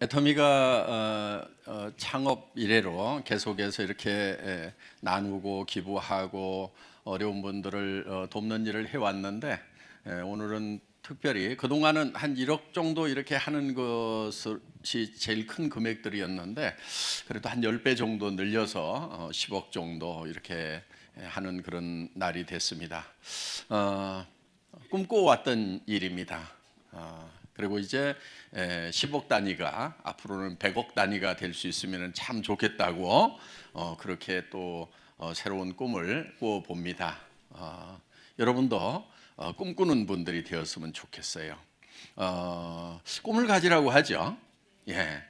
애터미가 어, 어, 창업 이래로 계속해서 이렇게 에, 예, 나누고 기부하고 어려운 분들을 어, 돕는 일을 해왔는데 에, 예, 오늘은 특별히 그동안은 한 1억 정도 이렇게 하는 것이 제일 큰 금액들이었는데 그래도 한 10배 정도 늘려서 10억 어, 정도 이렇게 예, 하는 그런 날이 됐습니다. 어, 꿈꿔왔던 일입니다. 어, 그리고 이제 10억 단위가 앞으로는 100억 단위가 될 수 있으면 참 좋겠다고 어, 그렇게 또 어, 새로운 꿈을 꾸어 봅니다. 어, 여러분도 어, 꿈꾸는 분들이 되었으면 좋겠어요. 어, 꿈을 가지라고 하죠. 예.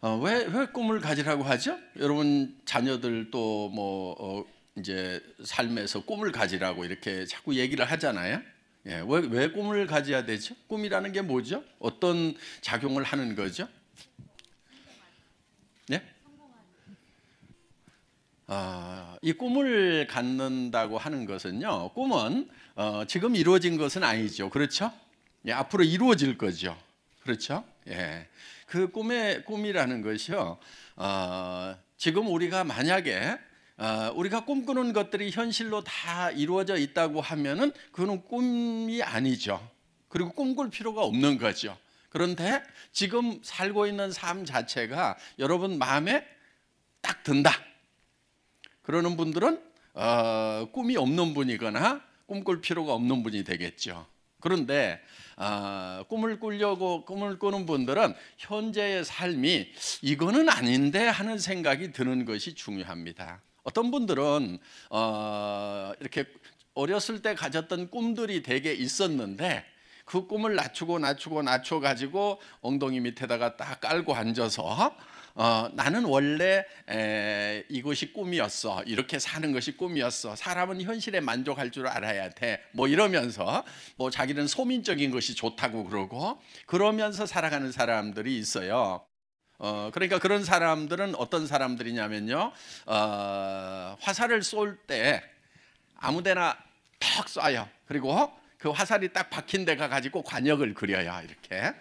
어, 왜, 왜 꿈을 가지라고 하죠? 여러분 자녀들 또뭐 이제 삶에서 꿈을 가지라고 이렇게 자꾸 얘기를 하잖아요. 예, 왜, 왜 꿈을 가져야 되죠? 꿈이라는 게 뭐죠? 어떤 작용을 하는 거죠? 예? 아, 이 꿈을 갖는다고 하는 것은요, 꿈은 어, 지금 이루어진 것은 아니죠. 그렇죠? 예, 앞으로 이루어질 거죠. 그렇죠? 예. 그 꿈의 꿈이라는 것이요, 어, 지금 우리가 만약에 어, 우리가 꿈꾸는 것들이 현실로 다 이루어져 있다고 하면 그거는 꿈이 아니죠. 그리고 꿈꿀 필요가 없는 거죠. 그런데 지금 살고 있는 삶 자체가 여러분 마음에 딱 든다. 그러는 분들은 어, 꿈이 없는 분이거나 꿈꿀 필요가 없는 분이 되겠죠. 그런데 어, 꿈을 꾸려고 꿈을 꾸는 분들은 현재의 삶이 이거는 아닌데 하는 생각이 드는 것이 중요합니다. 어떤 분들은 어, 이렇게 어렸을 때 가졌던 꿈들이 되게 있었는데 그 꿈을 낮추고 낮추고 낮춰 가지고 엉덩이 밑에다가 딱 깔고 앉아서 어, 나는 원래 에, 이것이 꿈이었어 이렇게 사는 것이 꿈이었어 사람은 현실에 만족할 줄 알아야 돼 뭐 이러면서 뭐 자기는 소민적인 것이 좋다고 그러고 그러면서 살아가는 사람들이 있어요 어, 그러니까 그런 사람들은 어떤 사람들이냐면요. 어, 화살을 쏠 때 아무데나 턱 쏴요. 그리고 그 화살이 딱 박힌 데가 가지고 관역을 그려요. 이렇게.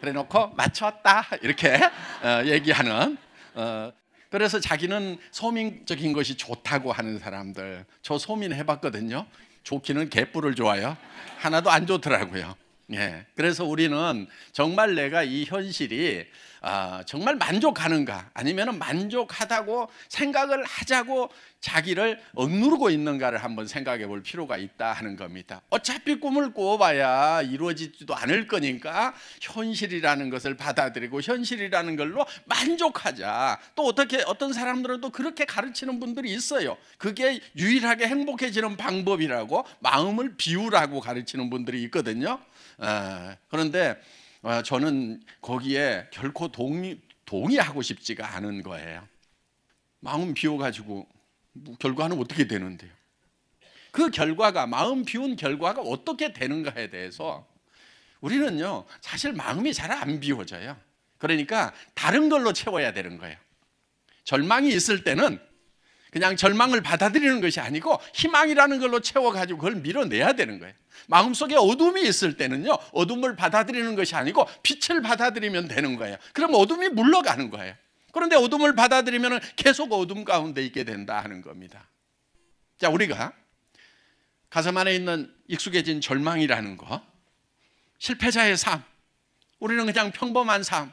그래놓고 맞췄다 이렇게 어, 얘기하는. 어, 그래서 자기는 소민적인 것이 좋다고 하는 사람들. 저 소민 해봤거든요. 좋기는 개뿔을 좋아요. 하나도 안 좋더라고요. 예. 그래서 우리는 정말 내가 이 현실이 아, 정말 만족하는가 아니면 만족하다고 생각을 하자고 자기를 억누르고 있는가를 한번 생각해 볼 필요가 있다 하는 겁니다. 어차피 꿈을 꾸어봐야 이루어지지도 않을 거니까 현실이라는 것을 받아들이고 현실이라는 걸로 만족하자. 또 어떻게 어떤 사람들은 또 그렇게 가르치는 분들이 있어요. 그게 유일하게 행복해지는 방법이라고 마음을 비우라고 가르치는 분들이 있거든요. 예. 그런데 어, 저는 거기에 결코 동의, 동의하고 싶지가 않은 거예요. 마음 비워가지고 뭐 결과는 어떻게 되는데요? 그 결과가 마음 비운 결과가 어떻게 되는가에 대해서 우리는요 사실 마음이 잘 안 비워져요. 그러니까 다른 걸로 채워야 되는 거예요. 절망이 있을 때는 그냥 절망을 받아들이는 것이 아니고 희망이라는 걸로 채워가지고 그걸 밀어내야 되는 거예요. 마음속에 어둠이 있을 때는요. 어둠을 받아들이는 것이 아니고 빛을 받아들이면 되는 거예요. 그럼 어둠이 물러가는 거예요. 그런데 어둠을 받아들이면 계속 어둠 가운데 있게 된다 하는 겁니다. 자, 우리가 가슴 안에 있는 익숙해진 절망이라는 거, 실패자의 삶, 우리는 그냥 평범한 삶,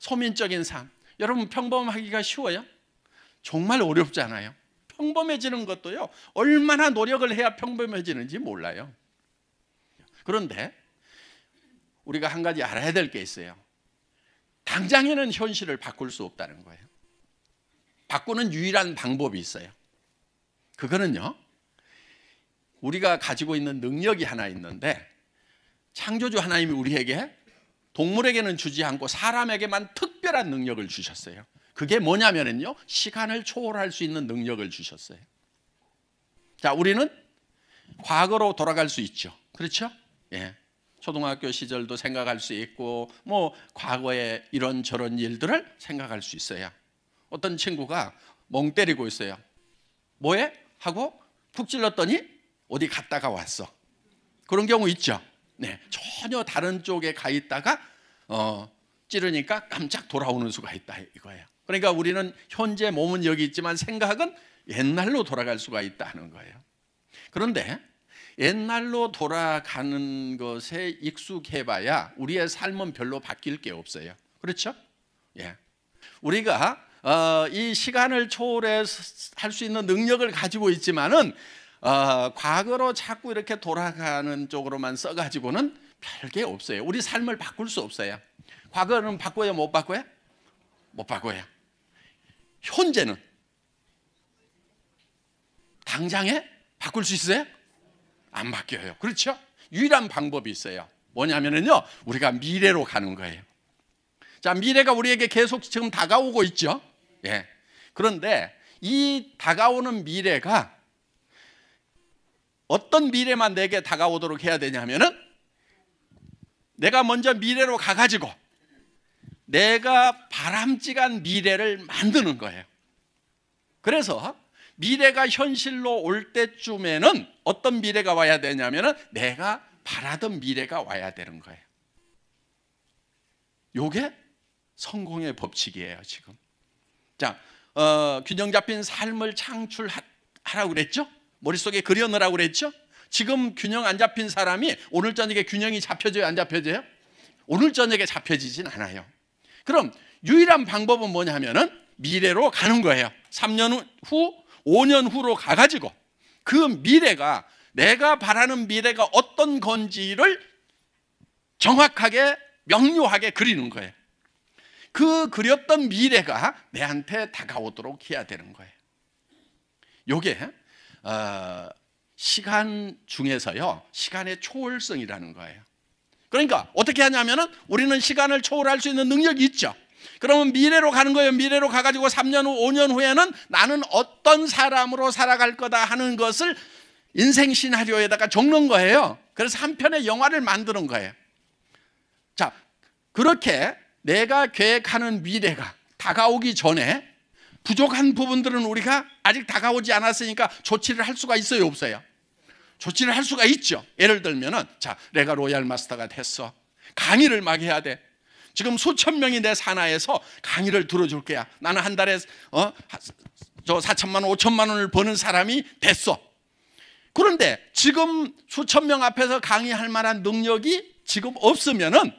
소민적인 삶. 여러분 평범하기가 쉬워요? 정말 어렵잖아요. 평범해지는 것도요. 얼마나 노력을 해야 평범해지는지 몰라요. 그런데 우리가 한 가지 알아야 될 게 있어요. 당장에는 현실을 바꿀 수 없다는 거예요. 바꾸는 유일한 방법이 있어요. 그거는요. 우리가 가지고 있는 능력이 하나 있는데 창조주 하나님이 우리에게 동물에게는 주지 않고 사람에게만 특별한 능력을 주셨어요. 그게 뭐냐면은요. 시간을 초월할 수 있는 능력을 주셨어요. 자, 우리는 과거로 돌아갈 수 있죠. 그렇죠? 예. 초등학교 시절도 생각할 수 있고 뭐과거에 이런 저런 일들을 생각할 수 있어요. 어떤 친구가 멍 때리고 있어요. 뭐해? 하고 푹 찔렀더니 어디 갔다가 왔어. 그런 경우 있죠. 네, 전혀 다른 쪽에 가 있다가 어, 찌르니까 깜짝 돌아오는 수가 있다 이거예요. 그러니까 우리는 현재 몸은 여기 있지만 생각은 옛날로 돌아갈 수가 있다는 거예요. 그런데 옛날로 돌아가는 것에 익숙해봐야 우리의 삶은 별로 바뀔 게 없어요. 그렇죠? 예. 우리가 어, 이 시간을 초월할 수 있는 능력을 가지고 있지만은 어, 과거로 자꾸 이렇게 돌아가는 쪽으로만 써가지고는 별게 없어요. 우리 삶을 바꿀 수 없어요. 과거는 바꿔요, 못 바꿔요? 못 바꿔요. 현재는 당장에 바꿀 수 있어요? 안 바뀌어요. 그렇죠? 유일한 방법이 있어요. 뭐냐면은요, 우리가 미래로 가는 거예요. 자, 미래가 우리에게 계속 지금 다가오고 있죠. 예. 그런데 이 다가오는 미래가 어떤 미래만 내게 다가오도록 해야 되냐면은 내가 먼저 미래로 가가지고 내가 바람직한 미래를 만드는 거예요. 그래서 미래가 현실로 올 때쯤에는 어떤 미래가 와야 되냐면 내가 바라던 미래가 와야 되는 거예요. 요게 성공의 법칙이에요, 지금. 자, 어, 균형 잡힌 삶을 창출하라고 그랬죠? 머릿속에 그려넣으라고 그랬죠? 지금 균형 안 잡힌 사람이 오늘 저녁에 균형이 잡혀져요, 안 잡혀져요? 오늘 저녁에 잡혀지진 않아요. 그럼 유일한 방법은 뭐냐 하면은 미래로 가는 거예요. 3년 후, 5년 후로 가가지고 그 미래가 내가 바라는 미래가 어떤 건지를 정확하게 명료하게 그리는 거예요. 그 그렸던 미래가 내한테 다가오도록 해야 되는 거예요. 요게 어, 시간 중에서요 시간의 초월성이라는 거예요. 그러니까 어떻게 하냐면은 우리는 시간을 초월할 수 있는 능력이 있죠. 그러면 미래로 가는 거예요. 미래로 가가지고 3년 후, 5년 후에는 나는 어떤 사람으로 살아갈 거다 하는 것을 인생 시나리오에다가 적는 거예요. 그래서 한 편의 영화를 만드는 거예요. 자, 그렇게 내가 계획하는 미래가 다가오기 전에 부족한 부분들은 우리가 아직 다가오지 않았으니까 조치를 할 수가 있어요, 없어요? 조치를 할 수가 있죠. 예를 들면은 자, 내가 로얄 마스터가 됐어. 강의를 막 해야 돼. 지금 수천 명이 내 산하에서 강의를 들어줄 거야. 나는 한 달에 어, 저사천만 원, 오천만 원을 버는 사람이 됐어. 그런데 지금 수천 명 앞에서 강의할 만한 능력이 지금 없으면은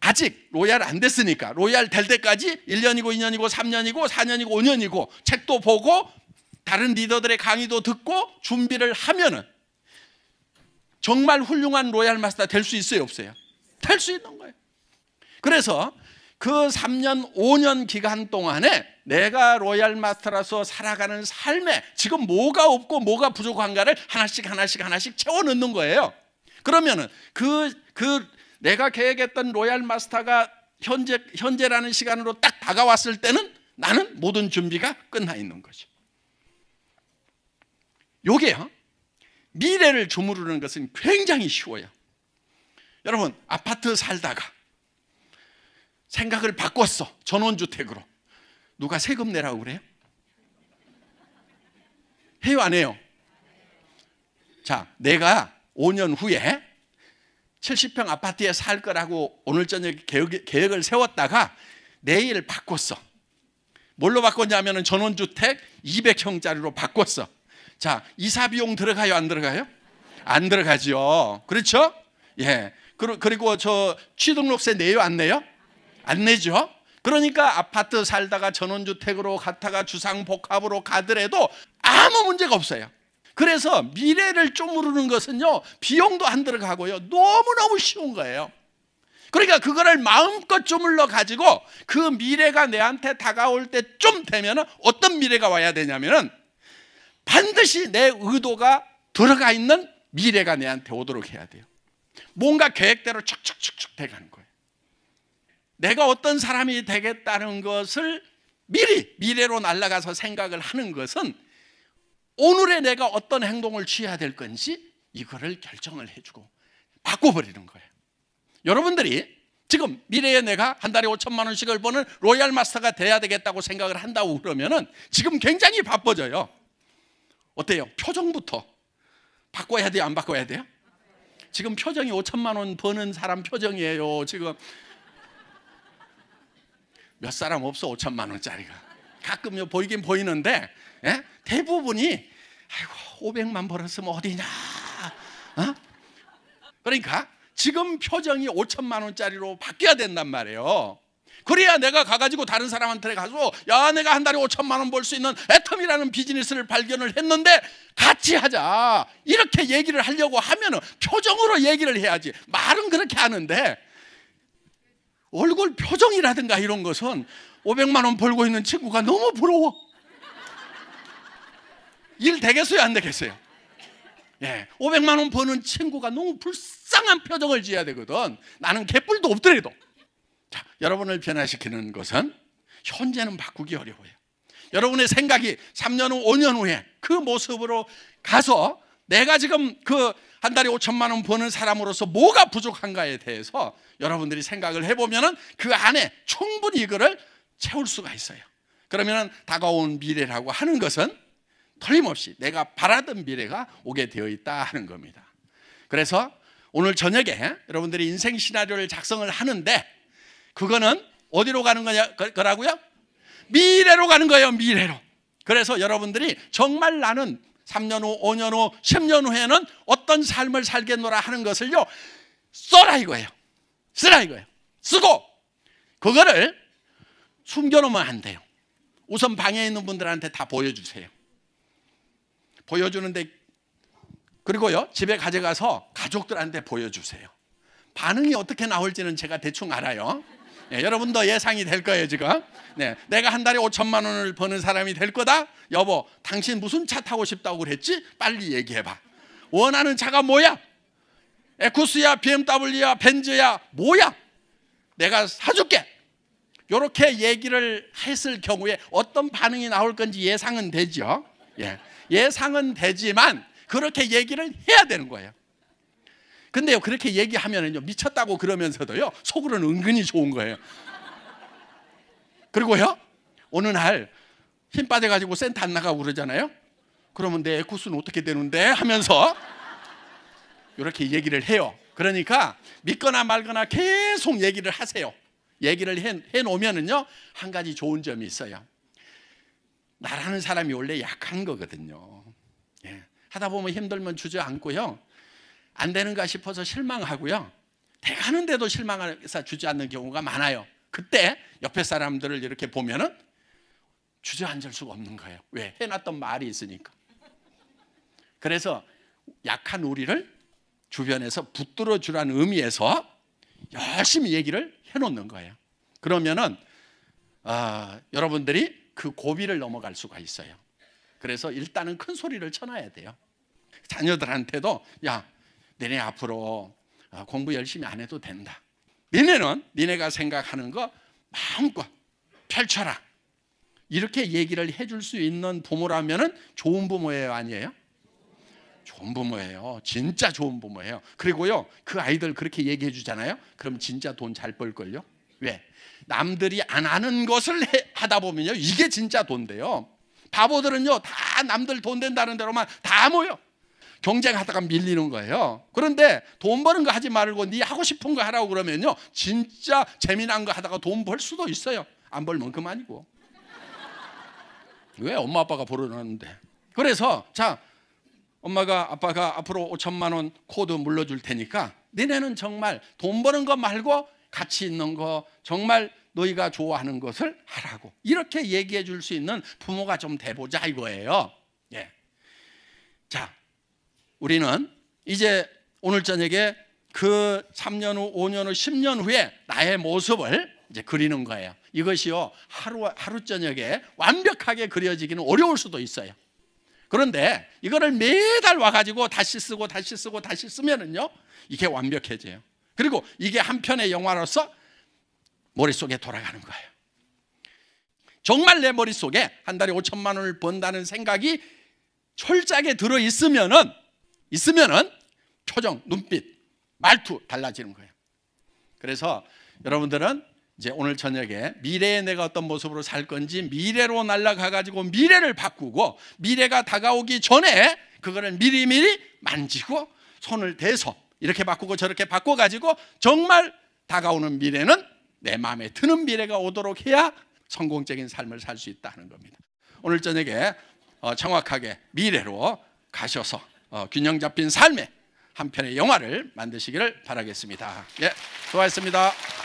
아직 로얄 안 됐으니까 로얄 될 때까지 1년이고 2년이고 3년이고 4년이고 5년이고 책도 보고 다른 리더들의 강의도 듣고 준비를 하면은 정말 훌륭한 로얄 마스터 될 수 있어요, 없어요? 될 수 있는 거예요. 그래서 그 3년, 5년 기간 동안에 내가 로얄 마스터라서 살아가는 삶에 지금 뭐가 없고 뭐가 부족한가를 하나씩 하나씩 하나씩 채워 넣는 거예요. 그러면은 그, 그 내가 계획했던 로얄 마스터가 현재, 현재라는 시간으로 딱 다가왔을 때는 나는 모든 준비가 끝나 있는 거죠. 요게요. 미래를 조무르는 것은 굉장히 쉬워요. 여러분, 아파트 살다가 생각을 바꿨어. 전원주택으로. 누가 세금 내라고 그래요? 해요, 안 해요? 자, 내가 5년 후에 70평 아파트에 살 거라고 오늘 저녁 계획, 계획을 세웠다가 내일 바꿨어. 뭘로 바꿨냐면 전원주택 200평짜리로 바꿨어. 자, 이사 비용 들어가요, 안 들어가요? 안 들어가지요. 그렇죠? 예. 그리고 저 취등록세 내요, 안 내요? 안 내죠. 그러니까 아파트 살다가 전원주택으로 갔다가 주상복합으로 가더라도 아무 문제가 없어요. 그래서 미래를 쪼무르는 것은요, 비용도 안 들어가고요, 너무너무 쉬운 거예요. 그러니까 그거를 마음껏 쪼물러 가지고 그 미래가 내한테 다가올 때 좀 되면 어떤 미래가 와야 되냐면은 반드시 내 의도가 들어가 있는 미래가 내한테 오도록 해야 돼요. 뭔가 계획대로 축축축축 돼가는 거예요. 내가 어떤 사람이 되겠다는 것을 미리 미래로 날아가서 생각을 하는 것은 오늘의 내가 어떤 행동을 취해야 될 건지 이거를 결정을 해주고 바꿔버리는 거예요. 여러분들이 지금 미래에 내가 한 달에 5천만 원씩을 버는 로얄 마스터가 돼야 되겠다고 생각을 한다고 그러면은 지금 굉장히 바빠져요. 어때요? 표정부터 바꿔야 돼요? 안 바꿔야 돼요? 지금 표정이 5천만 원 버는 사람 표정이에요. 지금 몇 사람 없어 5천만 원짜리가 가끔 보이긴 보이는데 예? 대부분이 아이고 500만 벌었으면 어디냐? 어? 그러니까 지금 표정이 5천만 원짜리로 바뀌어야 된단 말이에요. 그래야 내가 가가지고 다른 사람한테 가서 야 내가 한 달에 5천만 원 벌 수 있는 애텀이라는 비즈니스를 발견을 했는데 같이 하자 이렇게 얘기를 하려고 하면은 표정으로 얘기를 해야지 말은 그렇게 하는데 얼굴 표정이라든가 이런 것은 500만 원 벌고 있는 친구가 너무 부러워 일 되겠어요 안 되겠어요? 예, 500만 원 버는 친구가 너무 불쌍한 표정을 지어야 되거든. 나는 개뿔도 없더라도. 자, 여러분을 변화시키는 것은 현재는 바꾸기 어려워요. 여러분의 생각이 3년 후, 5년 후에 그 모습으로 가서 내가 지금 그 한 달에 5천만 원 버는 사람으로서 뭐가 부족한가에 대해서 여러분들이 생각을 해보면그 안에 충분히 이거를 채울 수가 있어요. 그러면 다가온 미래라고 하는 것은 틀림없이 내가 바라던 미래가 오게 되어 있다 하는 겁니다. 그래서 오늘 저녁에 여러분들이 인생 시나리오를 작성을 하는데 그거는 어디로 가는 거냐, 거라고요? 그, 미래로 가는 거예요, 미래로. 그래서 여러분들이 정말 나는 3년 후, 5년 후, 10년 후에는 어떤 삶을 살겠노라 하는 것을요, 써라 이거예요. 쓰라 이거예요. 쓰고, 그거를 숨겨놓으면 안 돼요. 우선 방에 있는 분들한테 다 보여주세요. 보여주는데, 그리고요, 집에 가져가서 가족들한테 보여주세요. 반응이 어떻게 나올지는 제가 대충 알아요. 네, 예, 여러분도 예상이 될 거예요 지금. 어? 네, 내가 한 달에 5천만 원을 버는 사람이 될 거다. 여보, 당신 무슨 차 타고 싶다고 그랬지? 빨리 얘기해봐. 원하는 차가 뭐야? 에쿠스야, BMW야, 벤츠야, 뭐야? 내가 사줄게. 이렇게 얘기를 했을 경우에 어떤 반응이 나올 건지 예상은 되죠. 예, 예상은 되지만 그렇게 얘기를 해야 되는 거예요. 근데요, 그렇게 얘기하면은요, 미쳤다고 그러면서도요, 속으로는 은근히 좋은 거예요. 그리고요, 어느 날 힘 빠져가지고 센터 안 나가고 그러잖아요. 그러면 내 에쿠스는 어떻게 되는데? 하면서 이렇게 얘기를 해요. 그러니까 믿거나 말거나 계속 얘기를 하세요. 얘기를 해, 해놓으면은요, 한 가지 좋은 점이 있어요. 나라는 사람이 원래 약한 거거든요. 예. 하다 보면 힘들면 주저앉고요. 안 되는가 싶어서 실망하고요. 돼가는데도 실망해서 주지 않는 경우가 많아요. 그때 옆에 사람들을 이렇게 보면은 주저앉을 수가 없는 거예요. 왜? 해놨던 말이 있으니까. 그래서 약한 우리를 주변에서 붙들어 주라는 의미에서 열심히 얘기를 해놓는 거예요. 그러면은 어, 여러분들이 그 고비를 넘어갈 수가 있어요. 그래서 일단은 큰 소리를 쳐놔야 돼요. 자녀들한테도 야 너네 앞으로 어, 공부 열심히 안 해도 된다. 니네는 니네가 생각하는 거 마음껏 펼쳐라. 이렇게 얘기를 해줄 수 있는 부모라면 좋은 부모예요 아니에요? 좋은 부모예요. 진짜 좋은 부모예요. 그리고요 그 아이들 그렇게 얘기해 주잖아요. 그럼 진짜 돈 잘 벌걸요. 왜? 남들이 안 하는 것을 해, 하다 보면요 이게 진짜 돈돼요. 바보들은요 다 남들 돈 된다는 대로만 다 모여. 경쟁하다가 밀리는 거예요. 그런데 돈 버는 거 하지 말고 네 하고 싶은 거 하라고 그러면요. 진짜 재미난 거 하다가 돈 벌 수도 있어요. 안벌면그만이고왜 엄마 아빠가 벌어놨는데. 그래서 자 엄마가 아빠가 앞으로 5천만 원 코드 물러줄 테니까 너네는 정말 돈 버는 거 말고 가치 있는 거 정말 너희가 좋아하는 것을 하라고 이렇게 얘기해 줄 수 있는 부모가 좀 돼보자 이거예요. 예. 자 우리는 이제 오늘 저녁에 그 3년 후, 5년 후, 10년 후에 나의 모습을 이제 그리는 거예요. 이것이요, 하루, 하루 저녁에 완벽하게 그려지기는 어려울 수도 있어요. 그런데 이거를 매달 와가지고 다시 쓰고 다시 쓰고 다시 쓰면은요, 이게 완벽해져요. 그리고 이게 한편의 영화로서 머릿속에 돌아가는 거예요. 정말 내 머릿속에 한 달에 5천만 원을 번다는 생각이 철저하게 들어있으면은 있으면은 표정, 눈빛, 말투 달라지는 거예요. 그래서 여러분들은 이제 오늘 저녁에 미래에 내가 어떤 모습으로 살 건지 미래로 날아가 가지고 미래를 바꾸고 미래가 다가오기 전에 그거를 미리미리 만지고 손을 대서 이렇게 바꾸고 저렇게 바꿔 가지고 정말 다가오는 미래는 내 마음에 드는 미래가 오도록 해야 성공적인 삶을 살 수 있다는 겁니다. 오늘 저녁에 어, 정확하게 미래로 가셔서 어, 균형 잡힌 삶의 한 편의 영화를 만드시기를 바라겠습니다. 예, 수고하셨습니다.